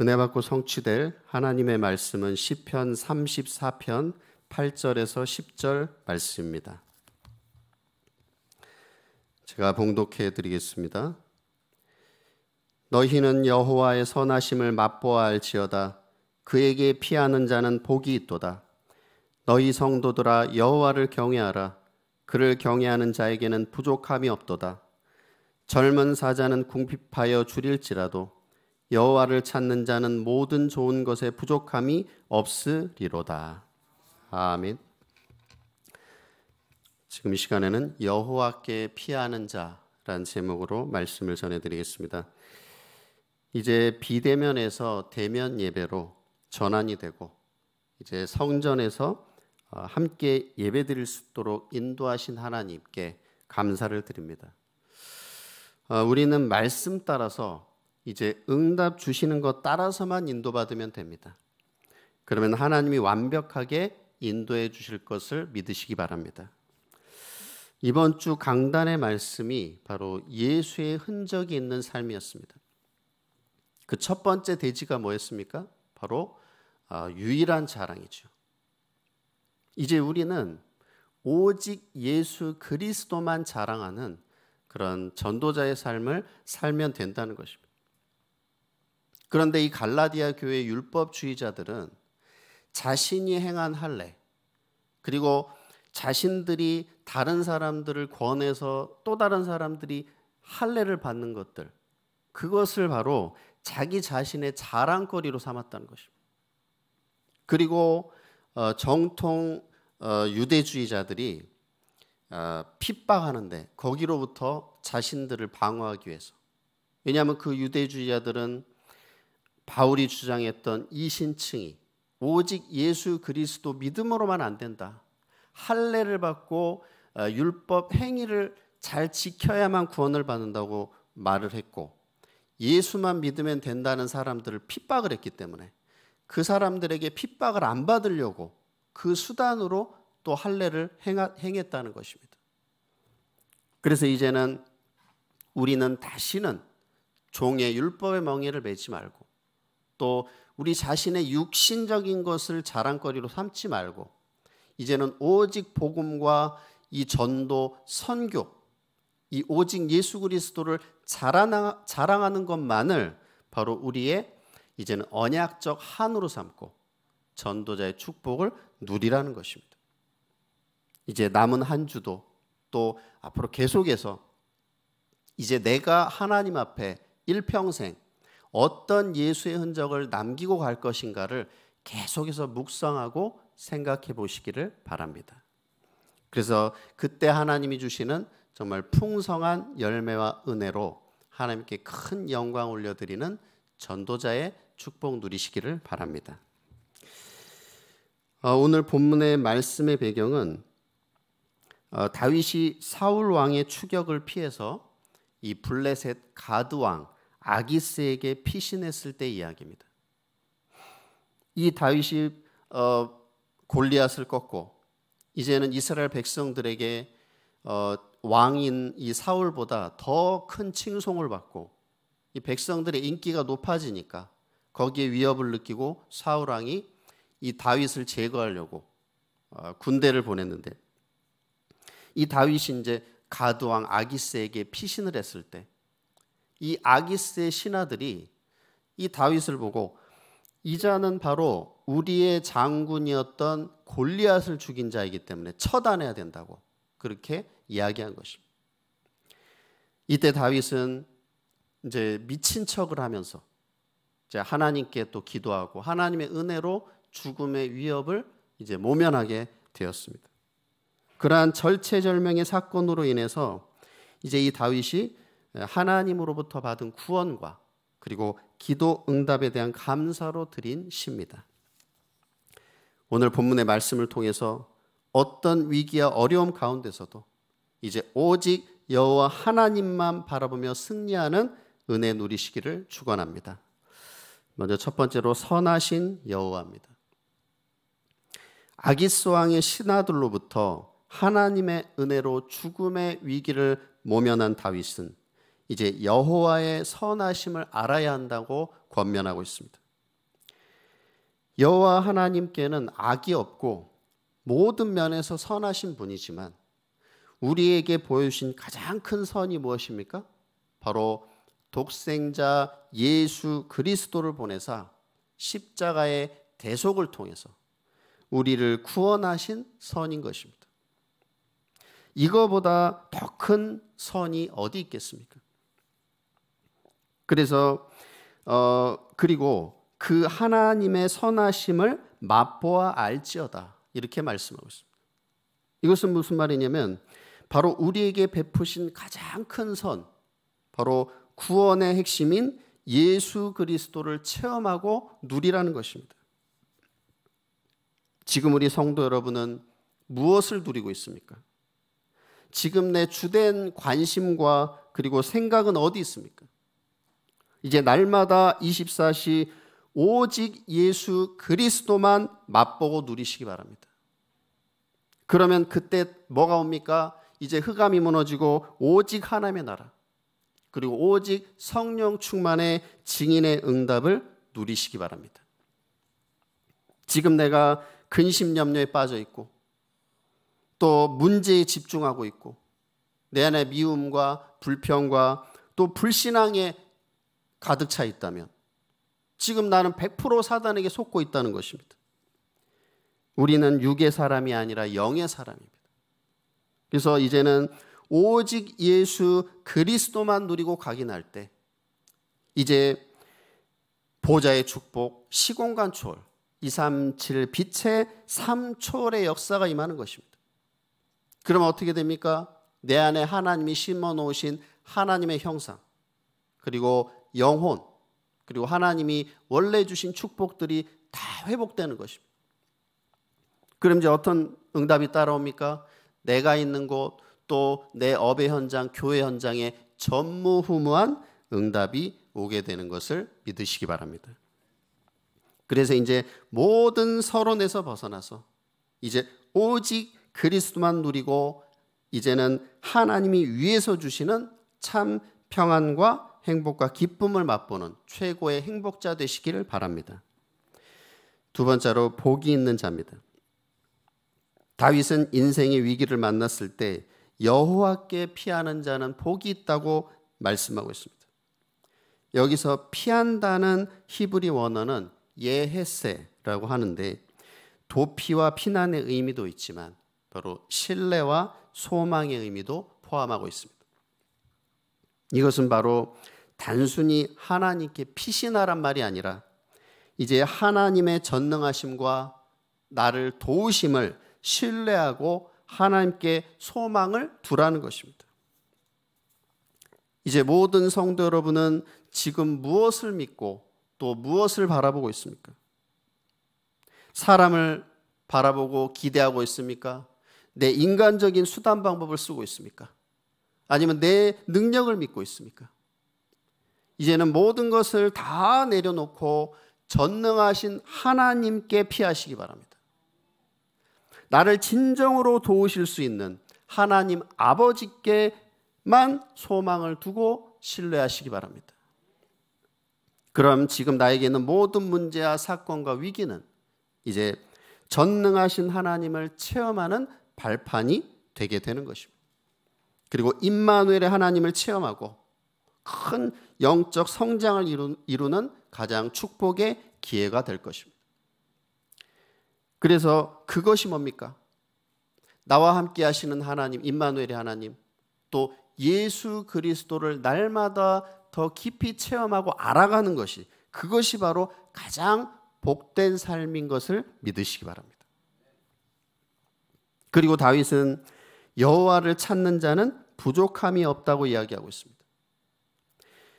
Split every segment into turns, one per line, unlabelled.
은혜 받고 성취될 하나님의 말씀은 시편 34편 8절에서 10절 말씀입니다. 제가 봉독해 드리겠습니다. 너희는 여호와의 선하심을 맛보아 알지어다. 그에게 피하는 자는 복이 있도다. 너희 성도들아 여호와를 경외하라. 그를 경외하는 자에게는 부족함이 없도다. 젊은 사자는 궁핍하여 줄일지라도 여호와를 찾는 자는 모든 좋은 것에 부족함이 없으리로다. 아멘. 지금 이 시간에는 여호와께 피하는 자란 제목으로 말씀을 전해드리겠습니다. 이제 비대면에서 대면 예배로 전환이 되고 이제 성전에서 어, 함께 예배드릴 수 있도록 인도하신 하나님께 감사를 드립니다. 어, 우리는 말씀 따라서 이제 응답 주시는 것 따라서만 인도받으면 됩니다. 그러면 하나님이 완벽하게 인도해 주실 것을 믿으시기 바랍니다. 이번 주 강단의 말씀이 바로 예수의 흔적이 있는 삶이었습니다. 그 첫 번째 대지가 뭐였습니까? 바로 아, 유일한 자랑이죠. 이제 우리는 오직 예수 그리스도만 자랑하는 그런 전도자의 삶을 살면 된다는 것입니다. 그런데 이 갈라디아 교회 율법주의자들은 자신이 행한 할례 그리고 자신들이 다른 사람들을 권해서 또 다른 사람들이 할례를 받는 것들 그것을 바로 자기 자신의 자랑거리로 삼았다는 것입니다. 그리고 어, 정통 어, 유대주의자들이 어, 핍박하는데 거기로부터 자신들을 방어하기 위해서 왜냐하면 그 유대주의자들은 바울이 주장했던 이신칭이 오직 예수 그리스도 믿음으로만 안 된다. 할례를 받고 어, 율법 행위를 잘 지켜야만 구원을 받는다고 말을 했고 예수만 믿으면 된다는 사람들을 핍박을 했기 때문에 그 사람들에게 핍박을 안 받으려고 그 수단으로 또 할례를 행했다는 것입니다. 그래서 이제는 우리는 다시는 종의 율법의 멍에를 매지 말고 또 우리 자신의 육신적인 것을 자랑거리로 삼지 말고 이제는 오직 복음과 이 전도 선교 이 오직 예수 그리스도를 자랑하는 것만을 바로 우리의 이제는 언약적 한으로 삼고 전도자의 축복을 누리라는 것입니다. 이제 남은 한 주도 또 앞으로 계속해서 이제 내가 하나님 앞에 일평생 어떤 예수의 흔적을 남기고 갈 것인가를 계속해서 묵상하고 생각해 보시기를 바랍니다. 그래서 그때 하나님이 주시는 정말 풍성한 열매와 은혜로 하나님께 큰 영광 올려드리는 전도자의 축복 누리시기를 바랍니다. 어, 오늘 본문의 말씀의 배경은 어, 다윗이 사울 왕의 추격을 피해서 이 블레셋 가드 왕 아기스에게 피신했을 때 이야기입니다. 이 다윗이 어, 골리앗을 꺾고 이제는 이스라엘 백성들에게 어, 왕인 이 사울보다 더 큰 칭송을 받고 이 백성들의 인기가 높아지니까 거기에 위협을 느끼고 사울 왕이 이 다윗을 제거하려고 어, 군대를 보냈는데 이 다윗이 이제 가드 왕 아기스에게 피신을 했을 때이 아기스의 신하들이 이 다윗을 보고 이 자는 바로 우리의 장군이었던 골리앗을 죽인 자이기 때문에 처단해야 된다고 그렇게 이야기한 것입니다. 이때 다윗은 이제 미친 척을 하면서 이제 하나님께 또 기도하고 하나님의 은혜로 죽음의 위협을 이제 모면하게 되었습니다. 그러한 절체절명의 사건으로 인해서 이제 이 다윗이 하나님으로부터 받은 구원과 그리고 기도 응답에 대한 감사로 드린 시입니다. 오늘 본문의 말씀을 통해서 어떤 위기와 어려움 가운데서도 이제 오직 여호와 하나님만 바라보며 승리하는 은혜 누리시기를 축원합니다. 먼저 첫 번째로 선하신 여호와입니다. 아기스 왕의 신하들로부터 하나님의 은혜로 죽음의 위기를 모면한 다윗은 이제 여호와의 선하심을 알아야 한다고 권면하고 있습니다. 여호와 하나님께는 악이 없고 모든 면에서 선하신 분이지만 우리에게 보여주신 가장 큰 선이 무엇입니까? 바로 독생자 예수 그리스도를 보내사 십자가의 대속을 통해서 우리를 구원하신 선인 것입니다. 이거보다 더 큰 선이 어디 있겠습니까? 그래서 어 그리고 그 하나님의 선하심을 맛보아 알지어다 이렇게 말씀하고 있습니다. 이것은 무슨 말이냐면 바로 우리에게 베푸신 가장 큰 선, 바로 구원의 핵심인 예수 그리스도를 체험하고 누리라는 것입니다. 지금 우리 성도 여러분은 무엇을 누리고 있습니까? 지금 내 주된 관심과 그리고 생각은 어디 있습니까? 이제 날마다 24시 오직 예수 그리스도만 맛보고 누리시기 바랍니다. 그러면 그때 뭐가 옵니까? 이제 흑암이 무너지고 오직 하나님의 나라 그리고 오직 성령 충만의 증인의 응답을 누리시기 바랍니다. 지금 내가 근심 염려에 빠져 있고 또 문제에 집중하고 있고 내 안에 미움과 불평과 또 불신앙에 가득 차 있다면 지금 나는 100% 사단에게 속고 있다는 것입니다. 우리는 육의 사람이 아니라 영의 사람입니다. 그래서 이제는 오직 예수 그리스도만 누리고 각이 날때 이제 보좌의 축복, 시공간 초월, 2, 3, 7 빛의 3초월의 역사가 임하는 것입니다. 그럼 어떻게 됩니까? 내 안에 하나님이 심어 놓으신 하나님의 형상, 그리고 영혼 그리고 하나님이 원래 주신 축복들이 다 회복되는 것입니다. 그럼 이제 어떤 응답이 따라옵니까? 내가 있는 곳 또 내 업의 현장, 교회 현장에 전무후무한 응답이 오게 되는 것을 믿으시기 바랍니다. 그래서 이제 모든 서론에서 벗어나서 이제 오직 그리스도만 누리고 이제는 하나님이 위에서 주시는 참 평안과 행복과 기쁨을 맛보는 최고의 행복자 되시기를 바랍니다. 두 번째로 복이 있는 자입니다. 다윗은 인생의 위기를 만났을 때 여호와께 피하는 자는 복이 있다고 말씀하고 있습니다. 여기서 피한다는 히브리 원어는 예헤세라고 하는데 도피와 피난의 의미도 있지만 바로 신뢰와 소망의 의미도 포함하고 있습니다. 이것은 바로 단순히 하나님께 피신하란 말이 아니라 이제 하나님의 전능하심과 나를 도우심을 신뢰하고 하나님께 소망을 두라는 것입니다. 이제 모든 성도 여러분은 지금 무엇을 믿고 또 무엇을 바라보고 있습니까? 사람을 바라보고 기대하고 있습니까? 내 인간적인 수단 방법을 쓰고 있습니까? 아니면 내 능력을 믿고 있습니까? 이제는 모든 것을 다 내려놓고 전능하신 하나님께 피하시기 바랍니다. 나를 진정으로 도우실 수 있는 하나님 아버지께만 소망을 두고 신뢰하시기 바랍니다. 그럼 지금 나에게 있는 모든 문제와 사건과 위기는 이제 전능하신 하나님을 체험하는 발판이 되게 되는 것입니다. 그리고 임마누엘의 하나님을 체험하고 큰 영적 성장을 이루는 가장 축복의 기회가 될 것입니다. 그래서 그것이 뭡니까? 나와 함께 하시는 하나님, 임마누엘의 하나님, 또 예수 그리스도를 날마다 더 깊이 체험하고 알아가는 것이 그것이 바로 가장 복된 삶인 것을 믿으시기 바랍니다. 그리고 다윗은 여호와를 찾는 자는 부족함이 없다고 이야기하고 있습니다.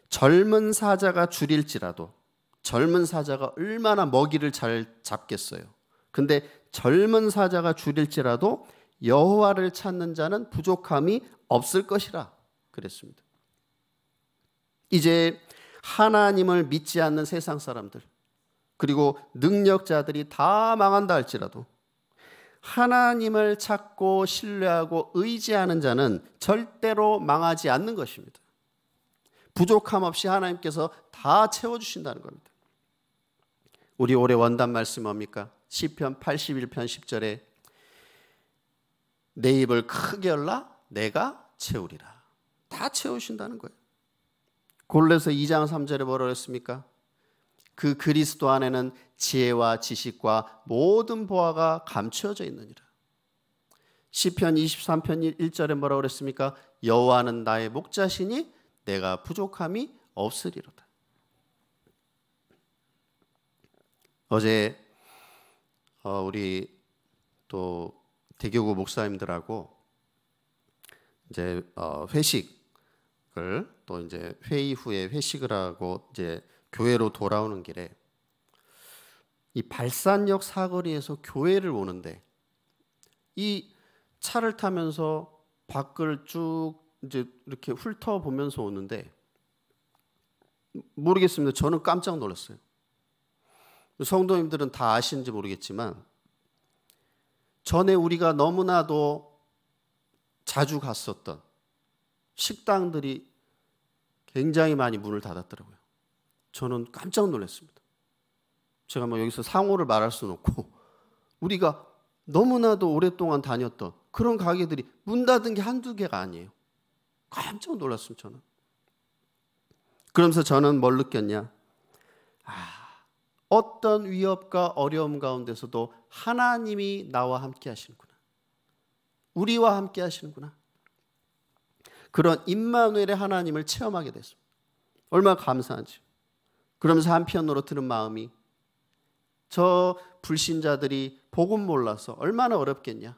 젊은 사자가 줄일지라도 젊은 사자가 얼마나 먹이를 잘 잡겠어요. 근데 젊은 사자가 줄일지라도 여호와를 찾는 자는 부족함이 없을 것이라 그랬습니다. 이제 하나님을 믿지 않는 세상 사람들 그리고 능력자들이 다 망한다 할지라도 하나님을 찾고 신뢰하고 의지하는 자는 절대로 망하지 않는 것입니다. 부족함 없이 하나님께서 다 채워주신다는 겁니다. 우리 올해 원단 말씀 뭡니까? 시편 81편 10절에 내 입을 크게 열라 내가 채우리라. 다 채우신다는 거예요. 골로서 2장 3절에 뭐라고 했습니까? 그 그리스도 안에는 지혜와 지식과 모든 보화가 감추어져 있느니라. 시편 23편 1절에 뭐라고 그습니까 여호와는 나의 목자시니 내가 부족함이 없으리로다. 어제 어, 우리 또 대교구 목사님들하고 이제 어, 회식을 또 이제 회의 후에 회식을 하고 이제 교회로 돌아오는 길에 이 발산역 사거리에서 교회를 오는데 이 차를 타면서 밖을 쭉 이제 이렇게 훑어보면서 오는데 모르겠습니다. 저는 깜짝 놀랐어요. 성도님들은 다 아시는지 모르겠지만 전에 우리가 너무나도 자주 갔었던 식당들이 굉장히 많이 문을 닫았더라고요. 저는 깜짝 놀랐습니다. 제가 뭐 여기서 상호를 말할 수는 없고 우리가 너무나도 오랫동안 다녔던 그런 가게들이 문 닫은 게 한두 개가 아니에요. 깜짝 놀랐습니다, 저는. 그러면서 저는 뭘 느꼈냐? 아, 어떤 위협과 어려움 가운데서도 하나님이 나와 함께 하시는구나. 우리와 함께 하시는구나. 그런 임마누엘의 하나님을 체험하게 됐습니다. 얼마나 감사한지. 그러면서 한편으로 드는 마음이 저 불신자들이 복음 몰라서 얼마나 어렵겠냐.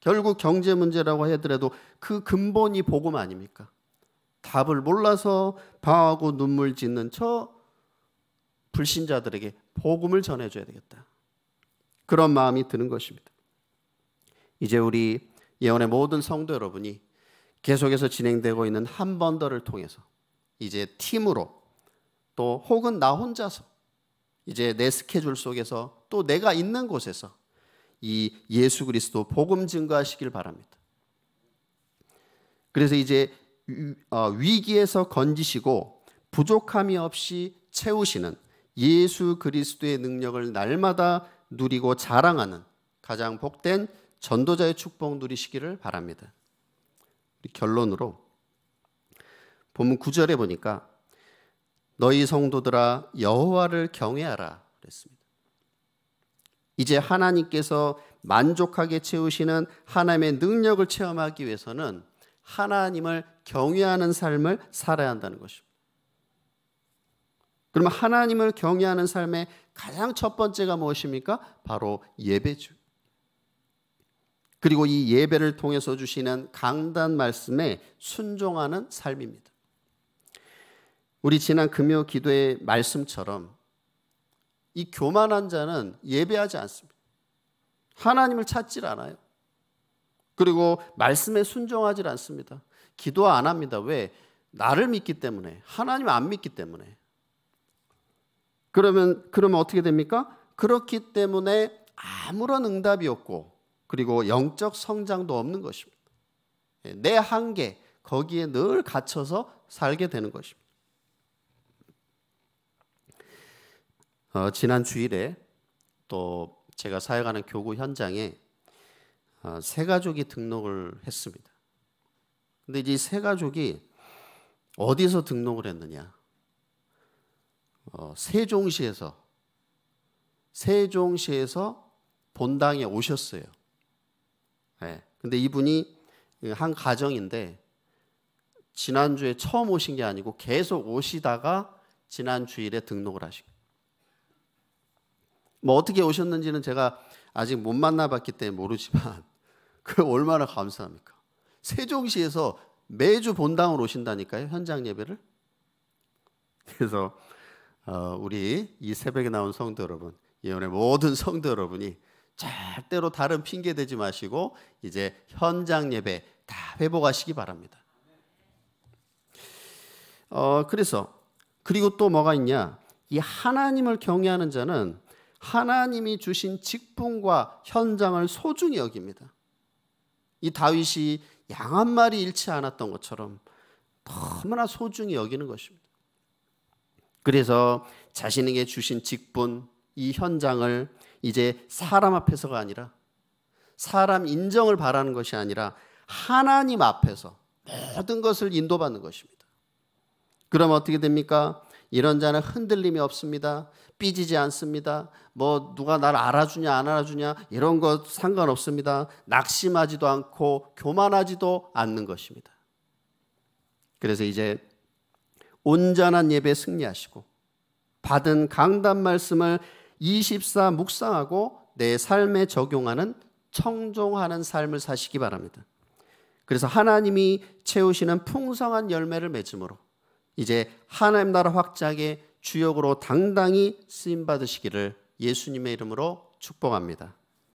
결국 경제 문제라고 하더라도그 근본이 복음 아닙니까? 답을 몰라서 방하고 눈물 짓는 저 불신자들에게 복음을 전해줘야 되겠다. 그런 마음이 드는 것입니다. 이제 우리 예언의 모든 성도 여러분이 계속해서 진행되고 있는 한번 더를 통해서 이제 팀으로 또 혹은 나 혼자서 이제 내 스케줄 속에서 또 내가 있는 곳에서 이 예수 그리스도 복음 증거하시길 바랍니다. 그래서 이제 어, 위기에서 건지시고 부족함이 없이 채우시는 예수 그리스도의 능력을 날마다 누리고 자랑하는 가장 복된 전도자의 축복 누리시기를 바랍니다. 결론으로 본문 9절에 보니까 너희 성도들아 여호와를 경외하라 그랬습니다. 이제 하나님께서 만족하게 채우시는 하나님의 능력을 체험하기 위해서는 하나님을 경외하는 삶을 살아야 한다는 것입니다. 그러면 하나님을 경외하는 삶의 가장 첫 번째가 무엇입니까? 바로 예배죠. 그리고 이 예배를 통해서 주시는 강단 말씀에 순종하는 삶입니다. 우리 지난 금요 기도의 말씀처럼 이 교만한 자는 예배하지 않습니다. 하나님을 찾질 않아요. 그리고 말씀에 순종하지 않습니다. 기도 안 합니다. 왜? 나를 믿기 때문에. 하나님 안 믿기 때문에. 그러면 그러면 어떻게 됩니까? 그렇기 때문에 아무런 응답이 없고 그리고 영적 성장도 없는 것입니다. 내 한계 거기에 늘 갇혀서 살게 되는 것입니다. 어, 지난 주일에 또 제가 사역하는 교구 현장에 어, 세 가족이 등록을 했습니다. 근데 이제세 가족이 어디서 등록을 했느냐? 어, 세종시에서 세종시에서 본당에 오셨어요. 네. 근데 이분이 한 가정인데 지난주에 처음 오신 게 아니고 계속 오시다가 지난 주일에 등록을 하신 거뭐 어떻게 오셨는지는 제가 아직 못 만나봤기 때문에 모르지만 그 얼마나 감사합니까? 세종시에서 매주 본당으로 오신다니까요 현장 예배를. 그래서 어, 우리 이 새벽에 나온 성도 여러분, 예언의 모든 성도 여러분이 절대로 다른 핑계 대지 마시고 이제 현장 예배 다 회복하시기 바랍니다. 어, 그래서 그리고 또 뭐가 있냐? 이 하나님을 경외하는 자는 하나님이 주신 직분과 현장을 소중히 여깁니다. 이 다윗이 양 한 마리 잃지 않았던 것처럼 너무나 소중히 여기는 것입니다. 그래서 자신에게 주신 직분, 이 현장을 이제 사람 앞에서가 아니라 사람 인정을 바라는 것이 아니라 하나님 앞에서 모든 것을 인도받는 것입니다. 그럼 어떻게 됩니까? 이런 자는 흔들림이 없습니다. 삐지지 않습니다. 뭐 누가 날 알아주냐 안 알아주냐 이런 것 상관없습니다. 낙심하지도 않고 교만하지도 않는 것입니다. 그래서 이제 온전한 예배 승리하시고 받은 강단 말씀을 24 묵상하고 내 삶에 적용하는 청종하는 삶을 사시기 바랍니다. 그래서 하나님이 채우시는 풍성한 열매를 맺음으로 이제 하나님 나라 확장에 주역으로 당당히 쓰임 받으시기를 예수님의 이름으로 축복합니다.